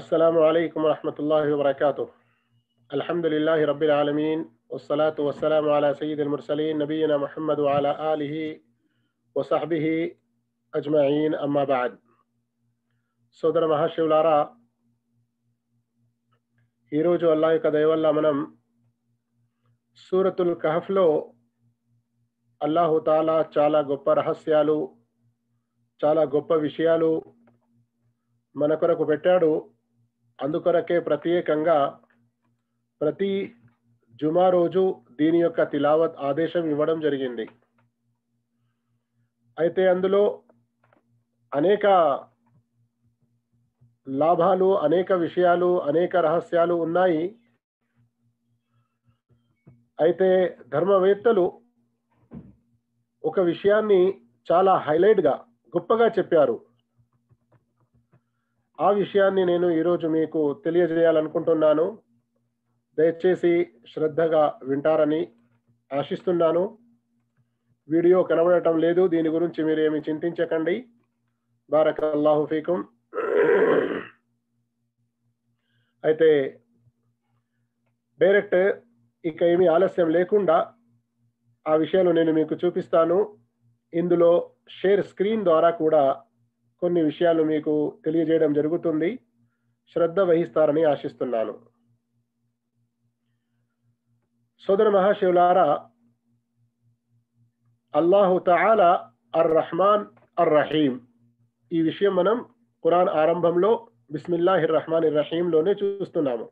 السلام عليكم ورحمة الله وبركاته الحمد لله رب العالمين والصلاة والسلام على سيد المرسلين نبينا محمد وعلى آله وصحبه أجمعين أما بعد సోదర మహాశివులారా ఈరోజు అల్లా యొక్క దయవల్ల మనం సూరతుల్ కహఫ్లో అల్లాహుతాలా చాలా గొప్ప రహస్యాలు చాలా గొప్ప విషయాలు మన కొరకు పెట్టాడు అందుకొరకే ప్రత్యేకంగా ప్రతి జుమా రోజు దీని యొక్క తిలావత్ ఆదేశం ఇవ్వడం జరిగింది అయితే అందులో అనేక లాభాలు అనేక విషయాలు అనేక రహస్యాలు ఉన్నాయి అయితే ధర్మవేత్తలు ఒక విషయాన్ని చాలా హైలైట్గా గొప్పగా చెప్పారు ఆ విషయాన్ని నేను ఈరోజు మీకు తెలియజేయాలనుకుంటున్నాను దయచేసి శ్రద్ధగా వింటారని ఆశిస్తున్నాను వీడియో కనబడటం లేదు దీని గురించి మీరు ఏమి చింతించకండి బారక అల్లాహు ఫీకుం అయితే డైరెక్ట్ ఇక ఏమి ఆలస్యం లేకుండా ఆ విషయాలు నేను మీకు చూపిస్తాను ఇందులో షేర్ స్క్రీన్ ద్వారా కూడా కొన్ని విషయాలు మీకు తెలియజేయడం జరుగుతుంది శ్రద్ధ వహిస్తారని ఆశిస్తున్నాను సోదర మహాశివులారా అల్లాహు తాల అర్ రహమాన్ అర్ రహీం ఈ విషయం మనం కురాన్ ఆరంభంలో బిస్మిల్లాహిర్ రహమాన్ రహీంలోనే చూస్తున్నాము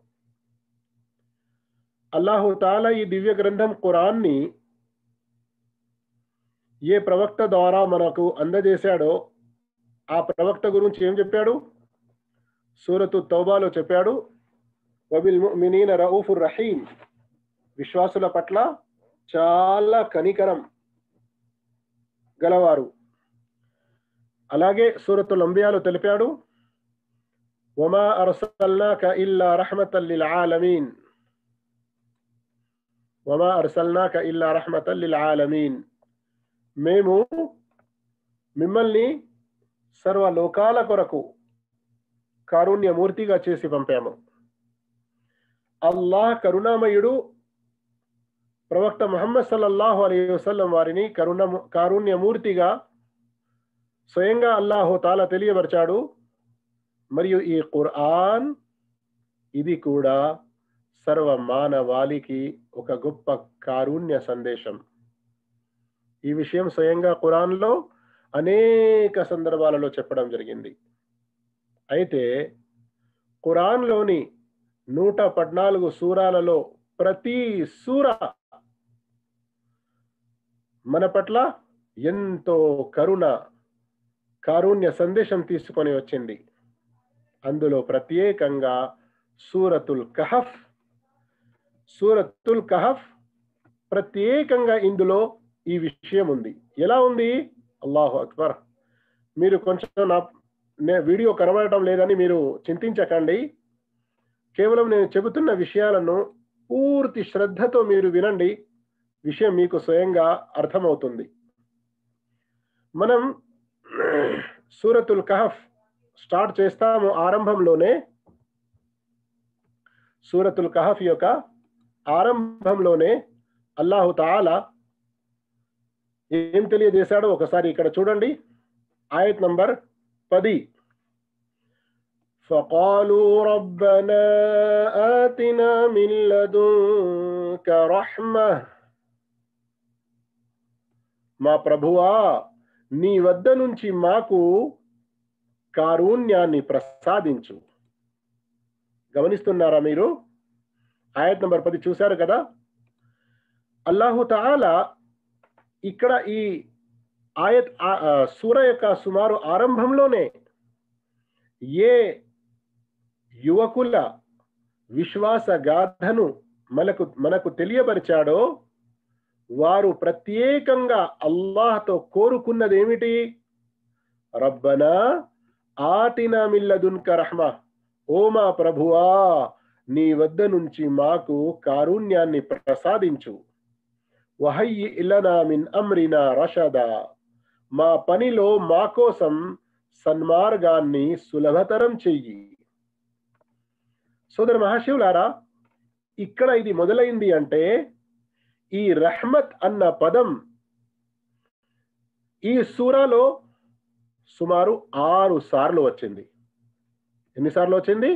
అల్లాహు తాల ఈ దివ్య గ్రంథం కురాన్ని ఏ ప్రవక్త ద్వారా మనకు అందజేశాడో ఆ ప్రవక్త గురించి ఏం చెప్పాడు సూరతు తౌబాలో చెప్పాడు మినీన రహీం విశ్వాసుల పట్ల చాలా కనికరం గలవారు అలాగే సూరతు లంబియాలో తెలిపాడు అర్సల్నాక ఇల్లా ఆలమీన్ ఆలమీన్ మేము మిమ్మల్ని సర్వలోకాల కొరకు కారుణ్యమూర్తిగా చేసి పంపాము అల్లాహ్ కరుణామయుడు ప్రవక్త మొహమ్మద్ సల్లల్లాహు అలీ వసల్లం వారిని కరుణ కారుణ్యమూర్తిగా స్వయంగా అల్లాహో తాల తెలియపరిచాడు మరియు ఈ ఖురాన్ ఇది కూడా సర్వ మానవాళికి ఒక గొప్ప కారుణ్య సందేశం ఈ విషయం స్వయంగా ఖురాన్లో అనేక సందర్భాలలో చెప్పడం జరిగింది అయితే ఖురాన్లోని నూట పద్నాలుగు సూరాలలో ప్రతి సూర మన పట్ల ఎంతో కరుణ కారుణ్య సందేశం తీసుకొని వచ్చింది అందులో ప్రత్యేకంగా సూరతుల్ కహఫ్ సూరతుల్ కహఫ్ ప్రత్యేకంగా ఇందులో ఈ విషయం ఉంది ఎలా ఉంది అల్లాహు అక్బర్ మీరు కొంచెం నా నే వీడియో కనబడటం లేదని మీరు చింతించకండి కేవలం నేను చెబుతున్న విషయాలను పూర్తి శ్రద్ధతో మీరు వినండి విషయం మీకు స్వయంగా అర్థమవుతుంది మనం సూరతుల్ కహఫ్ స్టార్ట్ చేస్తాము ఆరంభంలోనే సూరతుల్ కహఫ్ యొక్క ఆరంభంలోనే అల్లాహు తాలా ఏం తెలియజేశాడో ఒకసారి ఇక్కడ చూడండి ఆయత్ నంబర్ పది فقالوا ربنا آتنا من لدنك رحمة మా ప్రభువా నీ వద్ద నుంచి మాకు కారుణ్యాన్ని ప్రసాదించు గమనిస్తున్నారా మీరు ఆయత్ నంబర్ పది చూశారు కదా అల్లాహు తాలా ఇక్కడ ఈ ఆయత్ సూర యొక్క సుమారు ఆరంభంలోనే ఏ యువకుల విశ్వాస గాథను మనకు మనకు తెలియపరిచాడో వారు ప్రత్యేకంగా అల్లాహ్తో కోరుకున్నది ఏమిటి రబ్బనా ఆటినా మిల్లదున్క రహ్మ ఓ మా ప్రభువా నీ వద్ద నుంచి మాకు కారుణ్యాన్ని ప్రసాదించు వహయ్యి ఇలనా మిన్ అమ్రినా రషదా మా పనిలో మా కోసం సన్మార్గాన్ని సులభతరం చెయ్యి సోదరు మహాశివులారా ఇక్కడ ఇది మొదలైంది అంటే ఈ రహ్మత్ అన్న పదం ఈ సూరాలో సుమారు ఆరు సార్లు వచ్చింది ఎన్నిసార్లు వచ్చింది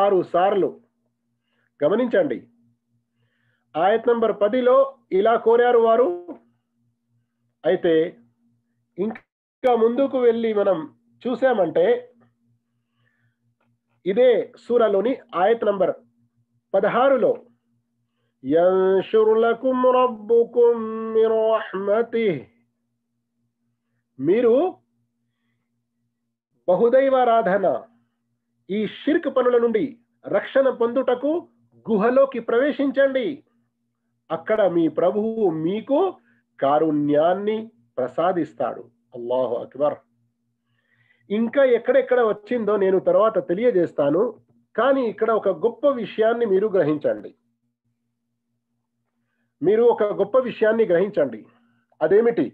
ఆరు సార్లు గమనించండి ఆయత్ నంబర్ పదిలో ఇలా కోరారు వారు అయితే ఇంకా ముందుకు వెళ్ళి మనం చూసామంటే ఇదే సూరలోని ఆయత్ నంబర్ పదహారులో మీరు బహుదైవారాధన ఈ షిర్క్ పనుల నుండి రక్షణ పొందుటకు గుహలోకి ప్రవేశించండి అక్కడ మీ ప్రభువు మీకు కారుణ్యాన్ని ప్రసాదిస్తాడు అల్లాహు అక్బర్ ఇంకా ఎక్కడెక్కడ వచ్చిందో నేను తర్వాత తెలియజేస్తాను కానీ ఇక్కడ ఒక గొప్ప విషయాన్ని మీరు గ్రహించండి మీరు ఒక గొప్ప విషయాన్ని గ్రహించండి అదేమిటి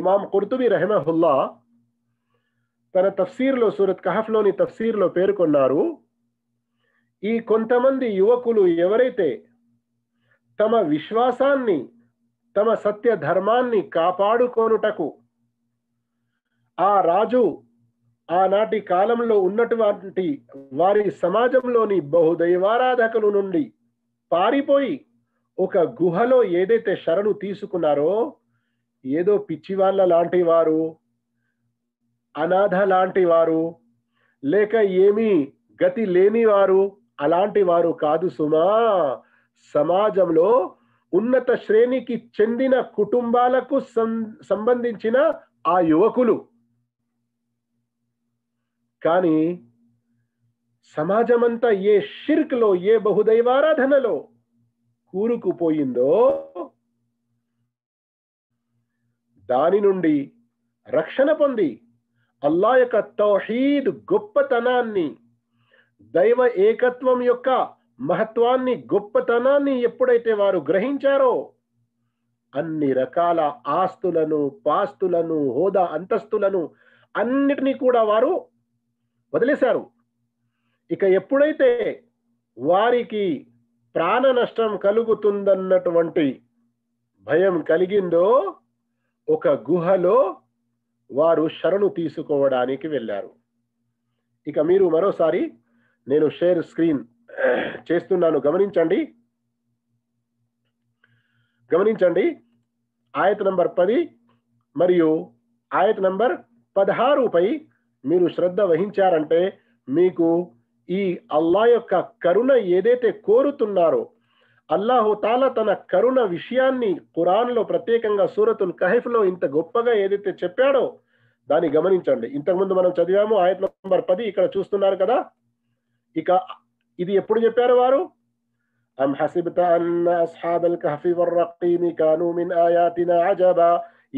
ఇమాం కుర్తుబి రెహమహుల్లా తన తఫ్సీర్లో సూరత్ కహఫ్లోని తఫ్సీర్లో పేర్కొన్నారు ఈ కొంతమంది యువకులు ఎవరైతే తమ విశ్వాసాన్ని తమ సత్య ధర్మాన్ని కాపాడుకోనుటకు ఆ రాజు ఆనాటి కాలంలో ఉన్నటువంటి వారి సమాజంలోని బహుదైవారాధకులు నుండి పారిపోయి ఒక గుహలో ఏదైతే శరణు తీసుకున్నారో ఏదో పిచ్చివాళ్ళ లాంటి వారు అనాథ లాంటి వారు లేక ఏమీ గతి లేని వారు అలాంటి వారు కాదు సుమా సమాజంలో ఉన్నత శ్రేణికి చెందిన కుటుంబాలకు సంబంధించిన ఆ యువకులు కానీ సమాజమంతా ఏ లో ఏ బహుదైవారాధనలో కూరుకుపోయిందో దాని నుండి రక్షణ పొంది అల్లా యొక్క తౌహీద్ గొప్పతనాన్ని దైవ ఏకత్వం యొక్క మహత్వాన్ని గొప్పతనాన్ని ఎప్పుడైతే వారు గ్రహించారో అన్ని రకాల ఆస్తులను పాస్తులను హోదా అంతస్తులను అన్నిటినీ కూడా వారు వదిలేశారు ఇక ఎప్పుడైతే వారికి ప్రాణ నష్టం కలుగుతుందన్నటువంటి భయం కలిగిందో ఒక గుహలో వారు శరణు తీసుకోవడానికి వెళ్ళారు ఇక మీరు మరోసారి నేను షేర్ స్క్రీన్ చేస్తున్నాను గమనించండి గమనించండి ఆయత నంబర్ పది మరియు ఆయత నంబర్ పదహారుపై మీరు శ్రద్ధ వహించారంటే మీకు ఈ అల్లా యొక్క కరుణ ఏదైతే కోరుతున్నారో అల్లాహుతాలా తన కరుణ విషయాన్ని ఖురాన్లో ప్రత్యేకంగా సూరతుల్ కహఫ్లో ఇంత గొప్పగా ఏదైతే చెప్పాడో దాన్ని గమనించండి ఇంతకుముందు మనం చదివాము ఆయన నంబర్ పది ఇక్కడ చూస్తున్నారు కదా ఇక ఇది ఎప్పుడు చెప్పారు వారు أم حسبت أن أصحاب الكهف والرقيم كانوا من آياتنا عجبا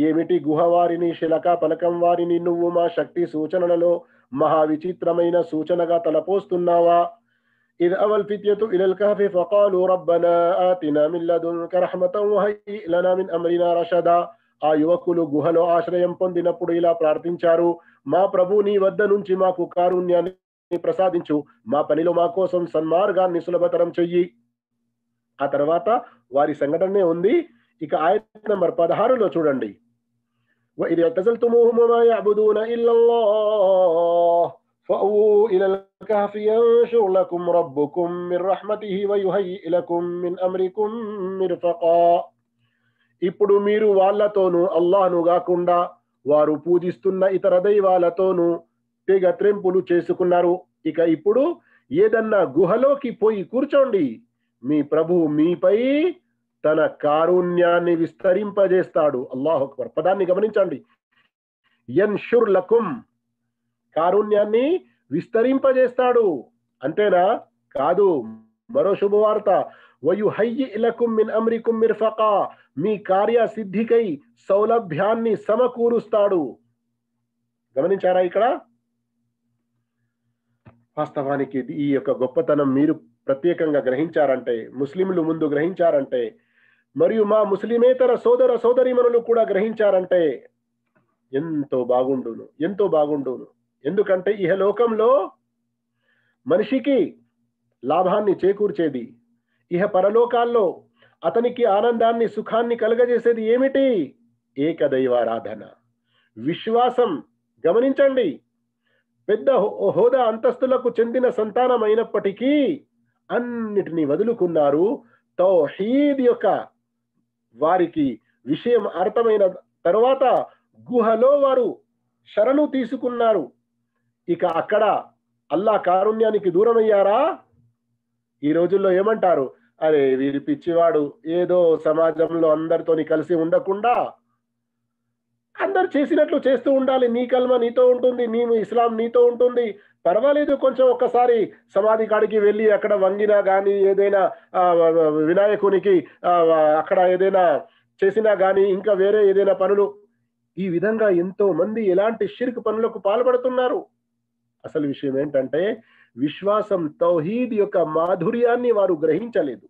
ఏమిటి గుహ వారిని శిలక పలకం వారిని నువ్వు మా శక్తి సూచనలలో మహా విచిత్రమైన సూచనగా తలపోస్తున్నావా إذ أوى الفتية إلى الكهف فقالوا ربنا آتنا من لدنك رحمة وهيئ لنا من أمرنا رشدا ఆ యువకులు గుహలో ఆశ్రయం పొందినప్పుడు ఇలా ప్రార్థించారు మా ప్రభు నీ వద్ద నుంచి మాకు కారుణ్యాన్ని ప్రసాదించు మా పనిలో మా కోసం సన్మార్గాన్ని సులభతరం చెయ్యి ఆ తర్వాత వారి సంఘటనే ఉంది ఇక ఆయన నంబర్ పదహారులో చూడండి فأووا إلى الكهف ينشر لكم ربكم من رحمته ويهيئ لكم من أمركم مرفقا ఇప్పుడు మీరు వాళ్ళతోనూ అల్లాను కాకుండా వారు పూజిస్తున్న ఇతర దైవాలతోనూ త్రెంపులు చేసుకున్నారు ఇక ఇప్పుడు ఏదన్నా గుహలోకి పోయి కూర్చోండి మీ ప్రభు మీపై తన కారుణ్యాన్ని విస్తరింపజేస్తాడు అల్లాహ్ పదాన్ని గమనించండి ఎన్షుర్ లకుం కారుణ్యాన్ని విస్తరింపజేస్తాడు అంతేనా కాదు మరో శుభవార్త మిన్ అమ్రికుం మిర్ఫకా మీ కార్య సిద్ధికై సౌలభ్యాన్ని సమకూరుస్తాడు గమనించారా ఇక్కడ వాస్తవానికి ఈ యొక్క గొప్పతనం మీరు ప్రత్యేకంగా గ్రహించారంటే ముస్లింలు ముందు గ్రహించారంటే మరియు మా ముస్లిమేతర సోదర సోదరిమనులు కూడా గ్రహించారంటే ఎంతో బాగుండును ఎంతో బాగుండును ఎందుకంటే ఇహ లోకంలో మనిషికి లాభాన్ని చేకూర్చేది ఇహ పరలోకాల్లో అతనికి ఆనందాన్ని సుఖాన్ని కలగజేసేది ఏమిటి ఏకదైవారాధన విశ్వాసం గమనించండి పెద్ద హోదా అంతస్తులకు చెందిన సంతానం అయినప్పటికీ అన్నిటినీ వదులుకున్నారు తౌహీద్ యొక్క వారికి విషయం అర్థమైన తర్వాత గుహలో వారు శరణు తీసుకున్నారు ఇక అక్కడ అల్లా కారుణ్యానికి దూరమయ్యారా ఈ రోజుల్లో ఏమంటారు అరే వీరి పిచ్చివాడు ఏదో సమాజంలో అందరితోని కలిసి ఉండకుండా అందరు చేసినట్లు చేస్తూ ఉండాలి నీ కల్మ నీతో ఉంటుంది నీ ఇస్లాం నీతో ఉంటుంది పర్వాలేదు కొంచెం ఒక్కసారి సమాధి కాడికి వెళ్ళి అక్కడ వంగినా కానీ ఏదైనా వినాయకునికి అక్కడ ఏదైనా చేసినా కానీ ఇంకా వేరే ఏదైనా పనులు ఈ విధంగా ఎంతో మంది ఎలాంటి షిర్క్ పనులకు పాల్పడుతున్నారు అసలు విషయం ఏంటంటే విశ్వాసం తౌహీద్ యొక్క మాధుర్యాన్ని వారు గ్రహించలేదు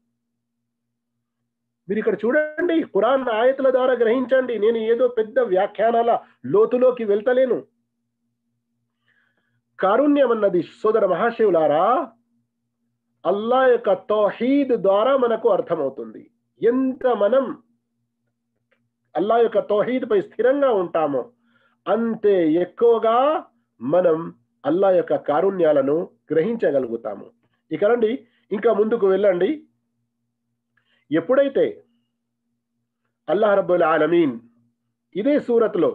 మీరు ఇక్కడ చూడండి ఖురాన్ ఆయతల ద్వారా గ్రహించండి నేను ఏదో పెద్ద వ్యాఖ్యానాల లోతులోకి వెళ్తలేను కారుణ్యం అన్నది సోదర మహాశివులారా అల్లా యొక్క తోహీద్ ద్వారా మనకు అర్థమవుతుంది ఎంత మనం అల్లా యొక్క తోహీద్ పై స్థిరంగా ఉంటామో అంతే ఎక్కువగా మనం అల్లా యొక్క కారుణ్యాలను గ్రహించగలుగుతాము ఇక ఇంకా ముందుకు వెళ్ళండి ఎప్పుడైతే అల్లాహ్ రబ్బుల్ ఆలమీన్ ఇదే సూరత్లో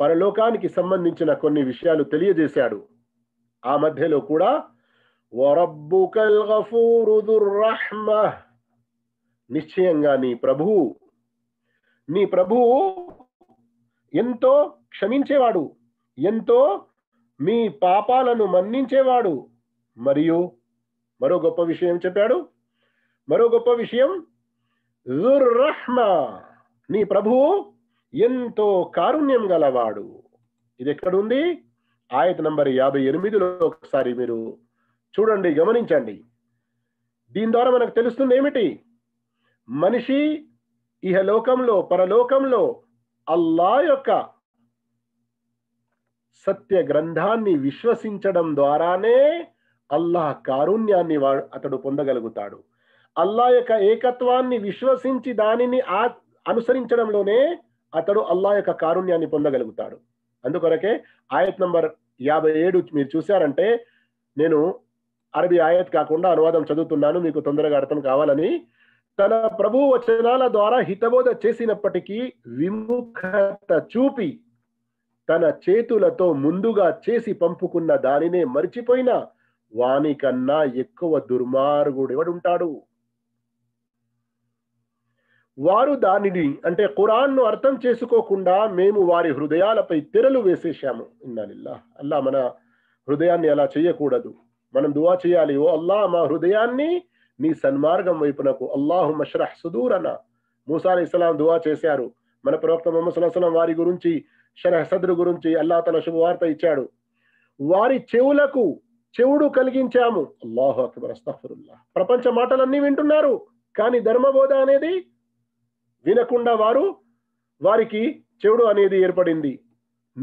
పరలోకానికి సంబంధించిన కొన్ని విషయాలు తెలియజేశాడు ఆ మధ్యలో కూడా నిశ్చయంగా నీ ప్రభువు నీ ప్రభువు ఎంతో క్షమించేవాడు ఎంతో మీ పాపాలను మన్నించేవాడు మరియు మరో గొప్ప విషయం చెప్పాడు మరో గొప్ప విషయం నీ ప్రభువు ఎంతో కారుణ్యం గలవాడు ఇది ఎక్కడుంది ఆయత నంబర్ యాభై ఎనిమిదిలో ఒకసారి మీరు చూడండి గమనించండి దీని ద్వారా మనకు తెలుస్తుంది ఏమిటి మనిషి ఇహ లోకంలో పరలోకంలో అల్లా యొక్క సత్య గ్రంథాన్ని విశ్వసించడం ద్వారానే అల్లాహ్ కారుణ్యాన్ని అతడు పొందగలుగుతాడు అల్లా యొక్క ఏకత్వాన్ని విశ్వసించి దానిని ఆ అనుసరించడంలోనే అతడు అల్లా యొక్క కారుణ్యాన్ని పొందగలుగుతాడు అందుకొరకే ఆయత్ నంబర్ యాభై ఏడు మీరు చూశారంటే నేను అరబీ ఆయత్ కాకుండా అనువాదం చదువుతున్నాను మీకు తొందరగా అర్థం కావాలని తన ప్రభు వచనాల ద్వారా హితబోధ చేసినప్పటికీ విముఖత చూపి తన చేతులతో ముందుగా చేసి పంపుకున్న దానినే మర్చిపోయిన వానికన్నా ఎక్కువ దుర్మార్గుడు ఎవడుంటాడు వారు దానిని అంటే ఖురాన్ను అర్థం చేసుకోకుండా మేము వారి హృదయాలపై తెరలు వేసేసాము ఇన్నాలిల్లా అల్లా మన హృదయాన్ని అలా చేయకూడదు మనం దువా చేయాలి ఓ అల్లా మా హృదయాన్ని నీ సన్మార్గం వైపునకు అల్లాహు మష్రహ్ సుదూరన మూసా అలీ ఇస్లాం దువా చేశారు మన ప్రవక్త మొహమ్మద్ సుల్లాహం వారి గురించి షరహ్ సద్రు గురించి అల్లా తన శుభవార్త ఇచ్చాడు వారి చెవులకు చెవుడు కలిగించాము అల్లాహు అక్బర్ అస్తఫరుల్లా ప్రపంచ మాటలన్నీ వింటున్నారు కానీ ధర్మబోధ అనేది వినకుండా వారు వారికి చెవుడు అనేది ఏర్పడింది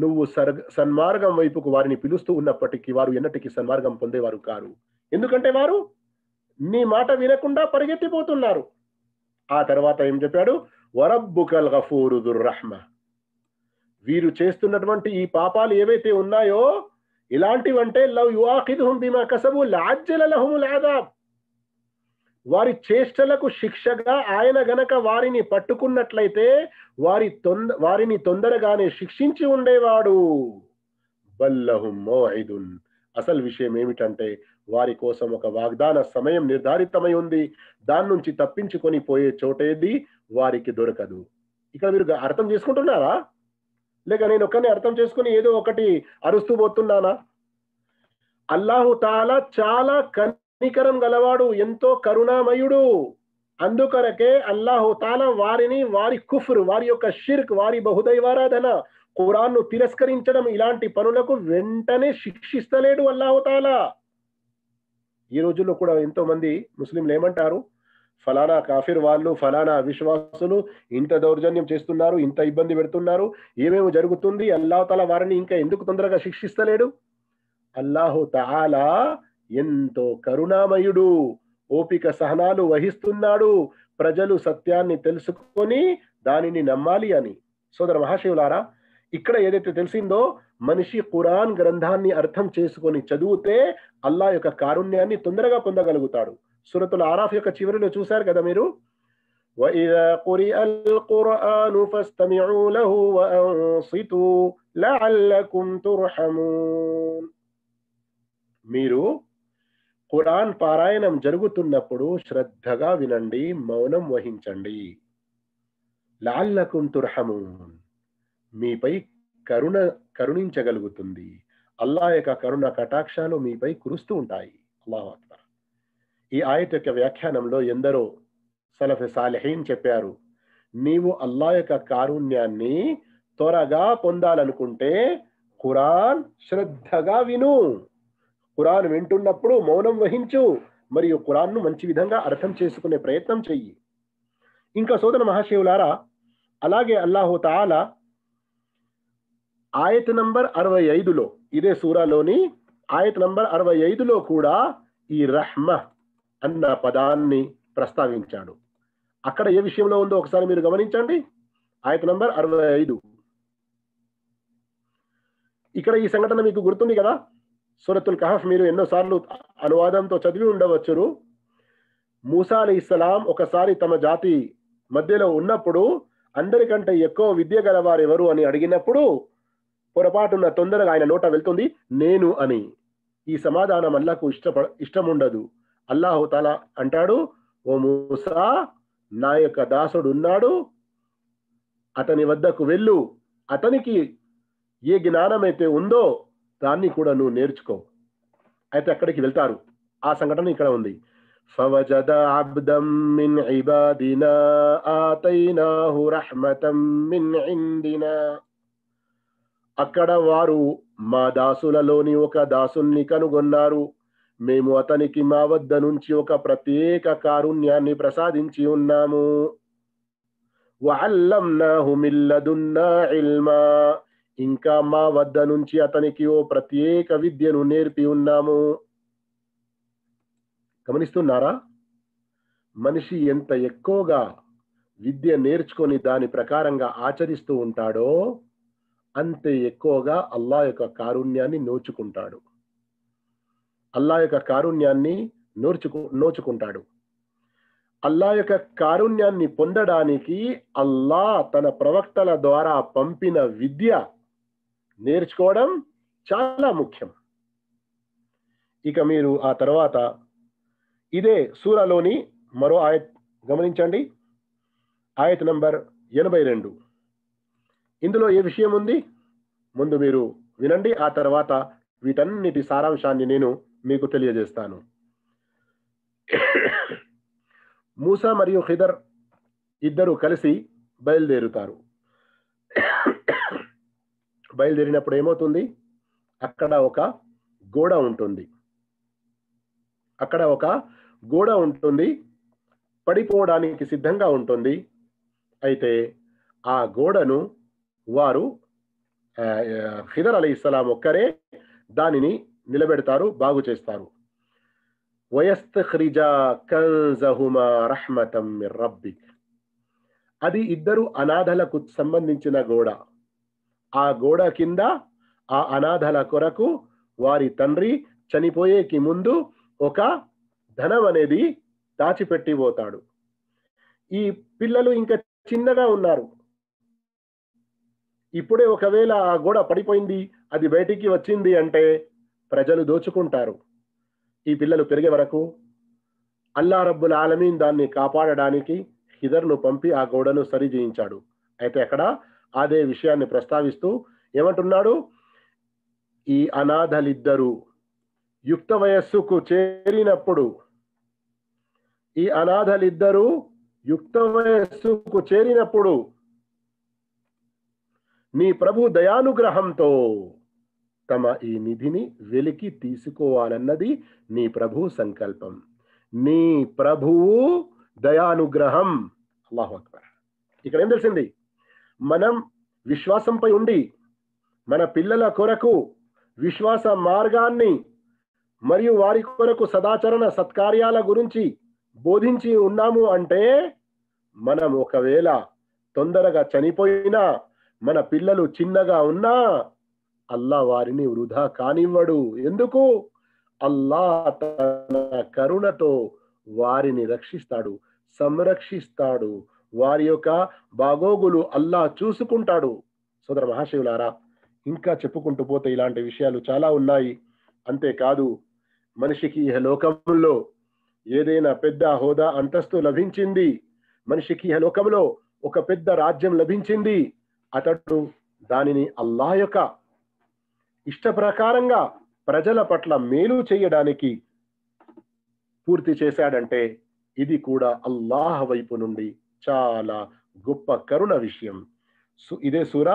నువ్వు సర్ సన్మార్గం వైపుకు వారిని పిలుస్తూ ఉన్నప్పటికీ వారు ఎన్నటికీ సన్మార్గం పొందేవారు కారు ఎందుకంటే వారు నీ మాట వినకుండా పరిగెత్తిపోతున్నారు ఆ తర్వాత ఏం చెప్పాడు వరబ్బుకల్ గఫూరుదుర్ రహ్మ వీరు చేస్తున్నటువంటి ఈ పాపాలు ఏవైతే ఉన్నాయో ఇలాంటివంటే లవ్ యువాఖిదుహుం బీమా కసబు లాజ్జల లహుము లాదాబ్ వారి చేష్టలకు శిక్షగా ఆయన గనక వారిని పట్టుకున్నట్లయితే వారి తొంద వారిని తొందరగానే శిక్షించి ఉండేవాడు బల్లహుం అసలు విషయం ఏమిటంటే వారి కోసం ఒక వాగ్దాన సమయం నిర్ధారితమై ఉంది దాని నుంచి తప్పించుకొని పోయే చోటేది వారికి దొరకదు ఇక్కడ మీరు అర్థం చేసుకుంటున్నారా లేక నేను ఒక్కరిని అర్థం చేసుకుని ఏదో ఒకటి అరుస్తూ పోతున్నానా అల్లాహు తాలా చాలా కన్ కనికరం గలవాడు ఎంతో కరుణామయుడు అందుకరకే అల్లాహు తాలా వారిని వారి కుఫ్ర్ వారి యొక్క షిర్క్ వారి బహుదైవారాధన ఖురాన్ను తిరస్కరించడం ఇలాంటి పనులకు వెంటనే శిక్షిస్తలేడు అల్లాహు తాలా ఈ రోజుల్లో కూడా ఎంతో మంది ముస్లింలు ఏమంటారు ఫలానా కాఫీర్ వాళ్ళు ఫలానా విశ్వాసులు ఇంత దౌర్జన్యం చేస్తున్నారు ఇంత ఇబ్బంది పెడుతున్నారు ఏమేమి జరుగుతుంది అల్లాహు తాలా వారిని ఇంకా ఎందుకు తొందరగా శిక్షిస్తలేడు అల్లాహు తాలా ఎంతో కరుణామయుడు ఓపిక సహనాలు వహిస్తున్నాడు ప్రజలు సత్యాన్ని తెలుసుకొని దానిని నమ్మాలి అని సోదర మహాశివులారా ఇక్కడ ఏదైతే తెలిసిందో మనిషి ఖురాన్ గ్రంథాన్ని అర్థం చేసుకొని చదివితే అల్లా యొక్క కారుణ్యాన్ని తొందరగా పొందగలుగుతాడు సురతుల ఆరాఫ్ యొక్క చివరిలో చూశారు కదా మీరు మీరు ఖురాన్ పారాయణం జరుగుతున్నప్పుడు శ్రద్ధగా వినండి మౌనం వహించండి లాల్లకుం తుర్హమూన్ మీపై కరుణ కరుణించగలుగుతుంది అల్లా యొక్క కరుణ కటాక్షాలు మీపై కురుస్తూ ఉంటాయి అల్లాహు అక్బర్ ఈ ఆయత యొక్క వ్యాఖ్యానంలో ఎందరో సలఫ సాలెహీన్ చెప్పారు నీవు అల్లా యొక్క కారుణ్యాన్ని త్వరగా పొందాలనుకుంటే ఖురాన్ శ్రద్ధగా విను ఖురాన్ వింటున్నప్పుడు మౌనం వహించు మరియు ఖురాన్ను మంచి విధంగా అర్థం చేసుకునే ప్రయత్నం చెయ్యి ఇంకా సోదర మహాశివులారా అలాగే అల్లాహో తాల ఆయత్ నంబర్ అరవై ఐదులో ఇదే సూరాలోని ఆయత్ నంబర్ అరవై ఐదులో కూడా ఈ రహ్మ అన్న పదాన్ని ప్రస్తావించాడు అక్కడ ఏ విషయంలో ఉందో ఒకసారి మీరు గమనించండి ఆయత నంబర్ అరవై ఐదు ఇక్కడ ఈ సంఘటన మీకు గుర్తుంది కదా సూరతుల్ కహఫ్ మీరు ఎన్నోసార్లు అనువాదంతో చదివి ఉండవచ్చును మూసా అలీ ఇస్లాం ఒకసారి తమ జాతి మధ్యలో ఉన్నప్పుడు అందరికంటే ఎక్కువ విద్య గలవారు ఎవరు అని అడిగినప్పుడు పొరపాటున్న తొందరగా ఆయన నోట వెళ్తుంది నేను అని ఈ సమాధానం అల్లాకు ఇష్టపడ ఇష్టం ఉండదు తల అంటాడు ఓ మూసా నా యొక్క దాసుడు ఉన్నాడు అతని వద్దకు వెళ్ళు అతనికి ఏ జ్ఞానమైతే ఉందో దాన్ని కూడా నువ్వు నేర్చుకో అయితే అక్కడికి వెళ్తారు ఆ సంఘటన ఇక్కడ ఉంది فوجد عبدا من عبادنا آتيناه رحمة من عندنا అక్కడ వారు మా దాసులలోని ఒక దాసుల్ని కనుగొన్నారు మేము అతనికి మా వద్ద నుంచి ఒక ప్రత్యేక కారుణ్యాన్ని ప్రసాదించి ఉన్నాము వఅల్లంనాహు మిల్లదున్నా ఇల్మా ఇంకా మా వద్ద నుంచి అతనికి ఓ ప్రత్యేక విద్యను నేర్పి ఉన్నాము గమనిస్తున్నారా మనిషి ఎంత ఎక్కువగా విద్య నేర్చుకొని దాని ప్రకారంగా ఆచరిస్తూ ఉంటాడో అంతే ఎక్కువగా అల్లా యొక్క కారుణ్యాన్ని నోచుకుంటాడు అల్లా యొక్క కారుణ్యాన్ని నోర్చుకు నోచుకుంటాడు అల్లా యొక్క కారుణ్యాన్ని పొందడానికి అల్లా తన ప్రవక్తల ద్వారా పంపిన విద్య నేర్చుకోవడం చాలా ముఖ్యం ఇక మీరు ఆ తర్వాత ఇదే సూరలోని మరో ఆయత్ గమనించండి ఆయత్ నంబర్ ఎనభై రెండు ఇందులో ఏ విషయం ఉంది ముందు మీరు వినండి ఆ తర్వాత వీటన్నిటి సారాంశాన్ని నేను మీకు తెలియజేస్తాను మూసా మరియు హిదర్ ఇద్దరు కలిసి బయలుదేరుతారు బయలుదేరినప్పుడు ఏమవుతుంది అక్కడ ఒక గోడ ఉంటుంది అక్కడ ఒక గోడ ఉంటుంది పడిపోవడానికి సిద్ధంగా ఉంటుంది అయితే ఆ గోడను వారు హిదర్ అలీ ఇస్లాం ఒక్కరే దానిని నిలబెడతారు బాగు చేస్తారు రబ్బిక్ అది ఇద్దరు అనాథలకు సంబంధించిన గోడ ఆ గోడ కింద ఆ అనాథల కొరకు వారి తండ్రి చనిపోయేకి ముందు ఒక ధనం అనేది దాచిపెట్టి పోతాడు ఈ పిల్లలు ఇంకా చిన్నగా ఉన్నారు ఇప్పుడే ఒకవేళ ఆ గోడ పడిపోయింది అది బయటికి వచ్చింది అంటే ప్రజలు దోచుకుంటారు ఈ పిల్లలు పెరిగే వరకు అల్లా రబ్బుల్ ఆలమీన్ దాన్ని కాపాడడానికి హిదర్ను పంపి ఆ గోడను సరిజేయించాడు అయితే అక్కడ అదే విషయాన్ని ప్రస్తావిస్తూ ఏమంటున్నాడు ఈ అనాథలిద్దరూ యుక్త వయస్సుకు చేరినప్పుడు ఈ అనాథలిద్దరూ యుక్త వయస్సుకు చేరినప్పుడు నీ ప్రభు దయానుగ్రహంతో తమ ఈ నిధిని వెలికి తీసుకోవాలన్నది నీ ప్రభు సంకల్పం నీ ప్రభువు దయానుగ్రహం అల్లాహు అక్బర్ ఇక్కడ ఏం తెలిసింది మనం విశ్వాసంపై ఉండి మన పిల్లల కొరకు విశ్వాస మార్గాన్ని మరియు వారి కొరకు సదాచరణ సత్కార్యాల గురించి బోధించి ఉన్నాము అంటే మనం ఒకవేళ తొందరగా చనిపోయినా మన పిల్లలు చిన్నగా ఉన్నా అల్లా వారిని వృధా కానివ్వడు ఎందుకు అల్లా తన కరుణతో వారిని రక్షిస్తాడు సంరక్షిస్తాడు వారి యొక్క బాగోగులు అల్లా చూసుకుంటాడు సోదర మహాశివులారా ఇంకా చెప్పుకుంటూ పోతే ఇలాంటి విషయాలు చాలా ఉన్నాయి అంతేకాదు మనిషికి ఇహ లోకంలో ఏదైనా పెద్ద హోదా అంతస్తు లభించింది మనిషికి ఇహ లోకంలో ఒక పెద్ద రాజ్యం లభించింది అతడు దానిని అల్లా యొక్క ఇష్ట ప్రకారంగా ప్రజల పట్ల మేలు చేయడానికి పూర్తి చేశాడంటే ఇది కూడా అల్లాహ్ వైపు నుండి చాలా గొప్ప కరుణ విషయం ఇదే సూర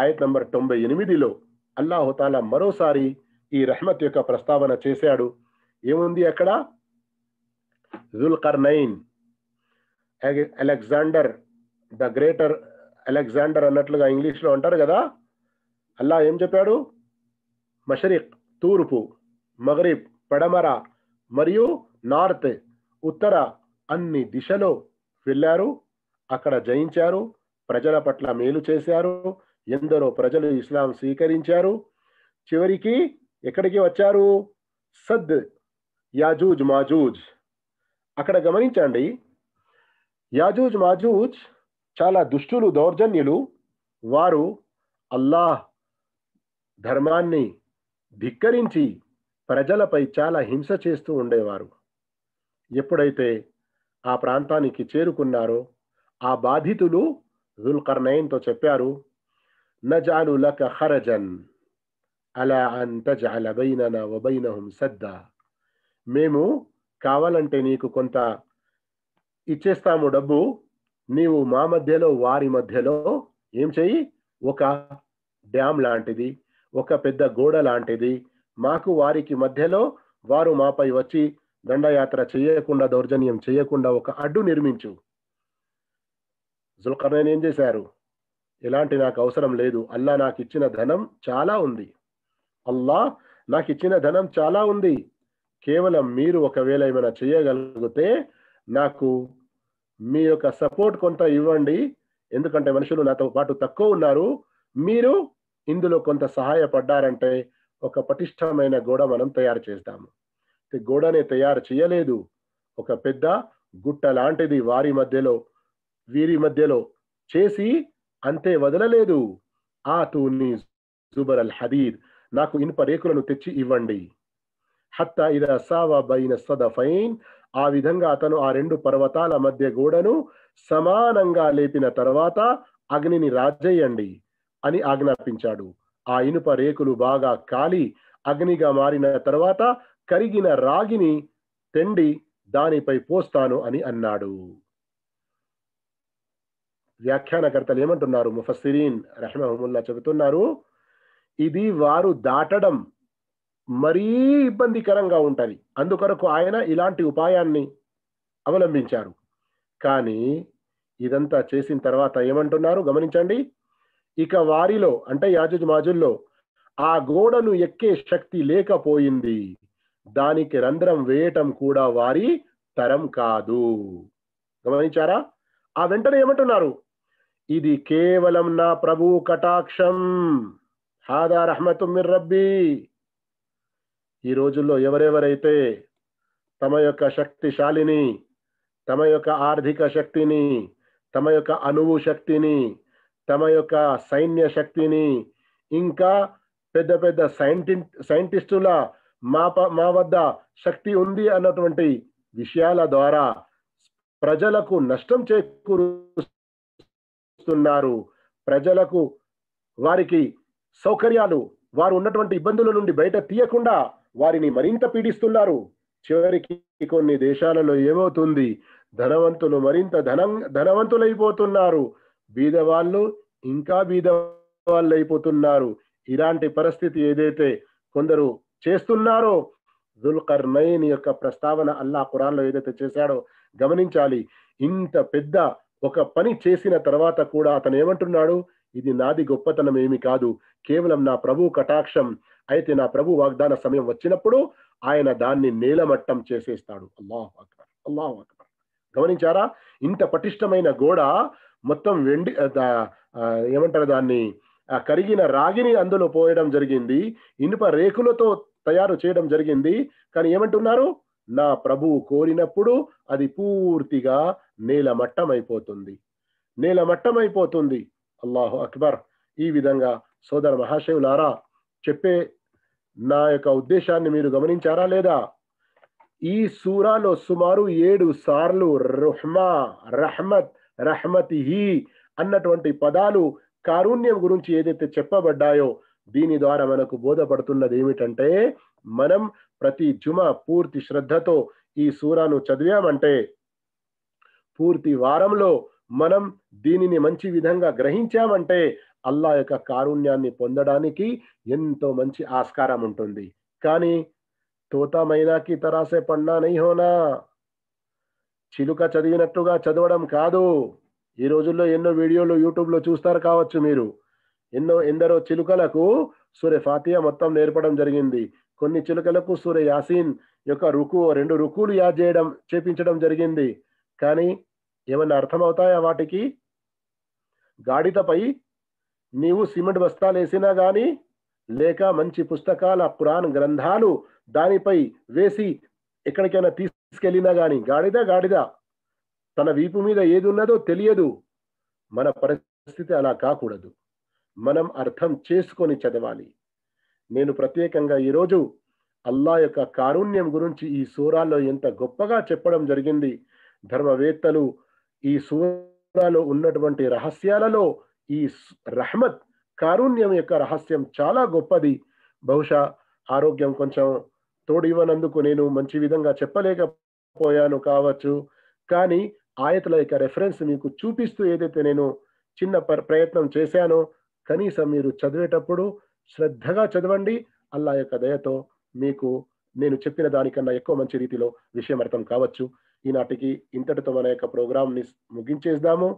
ఆయత్ నంబర్ తొంభై ఎనిమిదిలో అల్లాహుతాల మరోసారి ఈ రహ్మత్ యొక్క ప్రస్తావన చేశాడు ఏముంది అక్కడ Zulqarnain Alexander the greater Alexander అన్నట్లుగా ఇంగ్లీష్లో అంటారు కదా అల్లా ఏం చెప్పాడు మషరిక్ తూర్పు మగరిబ్ పడమర మరియు నార్త్ ఉత్తర అన్ని దిశలో వెళ్ళారు అక్కడ జయించారు ప్రజల పట్ల మేలు చేశారు ఎందరో ప్రజలు ఇస్లాం స్వీకరించారు చివరికి ఎక్కడికి వచ్చారు సద్ యాజూజ్ మాజూజ్ అక్కడ గమనించండి యాజూజ్ మాజూజ్ చాలా దుష్టులు దౌర్జన్యులు వారు అల్లాహ్ ధర్మాన్ని ధిక్కరించి ప్రజలపై చాలా హింస చేస్తూ ఉండేవారు ఎప్పుడైతే ఆ ప్రాంతానికి చేరుకున్నారో ఆ బాధితులు దుల్కర్నైన్తో చెప్పారు నజాలు లక హరజన్ అలా అంత జాలబైన బైనన వబైనహుం సద్ద మేము కావాలంటే నీకు కొంత ఇచ్చేస్తాము డబ్బు నీవు మా మధ్యలో వారి మధ్యలో ఏం చెయ్యి ఒక డ్యామ్ లాంటిది ఒక పెద్ద గోడ లాంటిది మాకు వారికి మధ్యలో వారు మాపై వచ్చి దండయాత్ర చేయకుండా దౌర్జన్యం చేయకుండా ఒక అడ్డు నిర్మించు జుల్కర్నైన్ ఏం చేశారు ఎలాంటి నాకు అవసరం లేదు అల్లా నాకు ఇచ్చిన ధనం చాలా ఉంది అల్లా నాకు ఇచ్చిన ధనం చాలా ఉంది కేవలం మీరు ఒకవేళ ఏమైనా చేయగలిగితే నాకు మీ యొక్క సపోర్ట్ కొంత ఇవ్వండి ఎందుకంటే మనుషులు నాతో పాటు తక్కువ ఉన్నారు మీరు ఇందులో కొంత సహాయపడ్డారంటే ఒక పటిష్టమైన గోడ మనం తయారు చేస్తాము గోడనే తయారు చేయలేదు ఒక పెద్ద గుట్ట లాంటిది వారి మధ్యలో వీరి మధ్యలో చేసి అంతే వదలలేదు ఆ తూని జుబర్ అల్ హదీద్ నాకు ఇనుప రేకులను తెచ్చి ఇవ్వండి హత్త ఇద సదఫైన్ ఆ విధంగా అతను ఆ రెండు పర్వతాల మధ్య గోడను సమానంగా లేపిన తర్వాత అగ్నిని రాజేయండి అని ఆజ్ఞాపించాడు ఆ ఇనుప రేకులు బాగా కాలి అగ్నిగా మారిన తర్వాత కరిగిన రాగిని తెండి దానిపై పోస్తాను అని అన్నాడు వ్యాఖ్యానకర్తలు ఏమంటున్నారు ముఫసిరీన్ రహమహముల్లా చెబుతున్నారు ఇది వారు దాటడం మరీ ఇబ్బందికరంగా ఉంటుంది అందుకొరకు ఆయన ఇలాంటి ఉపాయాన్ని అవలంబించారు కానీ ఇదంతా చేసిన తర్వాత ఏమంటున్నారు గమనించండి ఇక వారిలో అంటే యాజుజ్ మాజుల్లో ఆ గోడను ఎక్కే శక్తి లేకపోయింది దానికి రంధ్రం వేయటం కూడా వారి తరం కాదు గమనించారా ఆ వెంటనే ఏమంటున్నారు ఇది కేవలం నా ప్రభు కటాక్షం హాదా రహ్మతుమ్మిర్ రబ్బీ ఈ రోజుల్లో ఎవరెవరైతే తమ యొక్క శక్తిశాలిని తమ యొక్క ఆర్థిక శక్తిని తమ యొక్క అణువు శక్తిని తమ యొక్క సైన్య శక్తిని ఇంకా పెద్ద పెద్ద సైంటి సైంటిస్టుల మా మా వద్ద శక్తి ఉంది అన్నటువంటి విషయాల ద్వారా ప్రజలకు నష్టం చేకూరుస్తున్నారు ప్రజలకు వారికి సౌకర్యాలు వారు ఉన్నటువంటి ఇబ్బందుల నుండి బయట తీయకుండా వారిని మరింత పీడిస్తున్నారు చివరికి కొన్ని దేశాలలో ఏమవుతుంది ధనవంతులు మరింత ధనం ధనవంతులైపోతున్నారు బీదవాళ్ళు ఇంకా బీదవాళ్ళు అయిపోతున్నారు ఇలాంటి పరిస్థితి ఏదైతే కొందరు చేస్తున్నారో నయన్ యొక్క ప్రస్తావన అల్లా ఖురాన్లో ఏదైతే చేశాడో గమనించాలి ఇంత పెద్ద ఒక పని చేసిన తర్వాత కూడా అతను ఏమంటున్నాడు ఇది నాది గొప్పతనం ఏమి కాదు కేవలం నా ప్రభు కటాక్షం అయితే నా ప్రభు వాగ్దాన సమయం వచ్చినప్పుడు ఆయన దాన్ని నేలమట్టం చేసేస్తాడు అల్లాహ్ అక్బర్ అక్బర్ గమనించారా ఇంత పటిష్టమైన గోడ మొత్తం వెండి ఏమంటారు దాన్ని కరిగిన రాగిని అందులో పోయడం జరిగింది ఇనుప రేకులతో తయారు చేయడం జరిగింది కానీ ఏమంటున్నారు నా ప్రభువు కోరినప్పుడు అది పూర్తిగా నేలమట్టమైపోతుంది నేలమట్టమైపోతుంది అల్లాహు అక్బర్ ఈ విధంగా సోదర మహాశివులారా చెప్పే నా యొక్క ఉద్దేశాన్ని మీరు గమనించారా లేదా ఈ సూరాలో సుమారు ఏడు సార్లు రుహ్మా రహ్మత్ రహ్మతిహి అన్నటువంటి పదాలు కారుణ్యం గురించి ఏదైతే చెప్పబడ్డాయో దీని ద్వారా మనకు బోధపడుతున్నది ఏమిటంటే మనం ప్రతి జుమ పూర్తి శ్రద్ధతో ఈ సూరాను చదివామంటే పూర్తి వారంలో మనం దీనిని మంచి విధంగా గ్రహించామంటే అల్లా యొక్క కారుణ్యాన్ని పొందడానికి ఎంతో మంచి ఆస్కారం ఉంటుంది కానీ తోతా మైనాకి తరాసే పన్నా నై హోనా చిలుక చదివినట్టుగా చదవడం కాదు ఈ రోజుల్లో ఎన్నో వీడియోలు యూట్యూబ్లో చూస్తారు కావచ్చు మీరు ఎన్నో ఎందరో చిలుకలకు సూర్య ఫాతియా మొత్తం నేర్పడం జరిగింది కొన్ని చిలుకలకు సూర్య యాసీన్ యొక్క రుకు రెండు రుకులు యాద్ చేయడం చేపించడం జరిగింది కానీ ఏమన్నా అర్థమవుతాయా వాటికి గాడితపై నీవు సిమెంట్ బస్తాలు వేసినా కానీ లేక మంచి పుస్తకాల పురాణ గ్రంథాలు దానిపై వేసి ఎక్కడికైనా తీసుకెళ్ళినా కానీ గాడిద గాడిద తన వీపు మీద ఏది ఉన్నదో తెలియదు మన పరిస్థితి అలా కాకూడదు మనం అర్థం చేసుకొని చదవాలి నేను ప్రత్యేకంగా ఈరోజు అల్లా యొక్క కారుణ్యం గురించి ఈ సూరాల్లో ఎంత గొప్పగా చెప్పడం జరిగింది ధర్మవేత్తలు ఈ సూరాలో ఉన్నటువంటి రహస్యాలలో ఈ రహమత్ కారుణ్యం యొక్క రహస్యం చాలా గొప్పది బహుశా ఆరోగ్యం కొంచెం తోడివ్వనందుకు నేను మంచి విధంగా చెప్పలేకపోయాను కావచ్చు కానీ ఆయతల యొక్క రెఫరెన్స్ మీకు చూపిస్తూ ఏదైతే నేను చిన్న ప్రయత్నం చేశానో కనీసం మీరు చదివేటప్పుడు శ్రద్ధగా చదవండి అల్లా యొక్క దయతో మీకు నేను చెప్పిన దానికన్నా ఎక్కువ మంచి రీతిలో విషయం అర్థం కావచ్చు ఈనాటికి ఇంతటితో మన యొక్క ప్రోగ్రామ్ని ముగించేద్దాము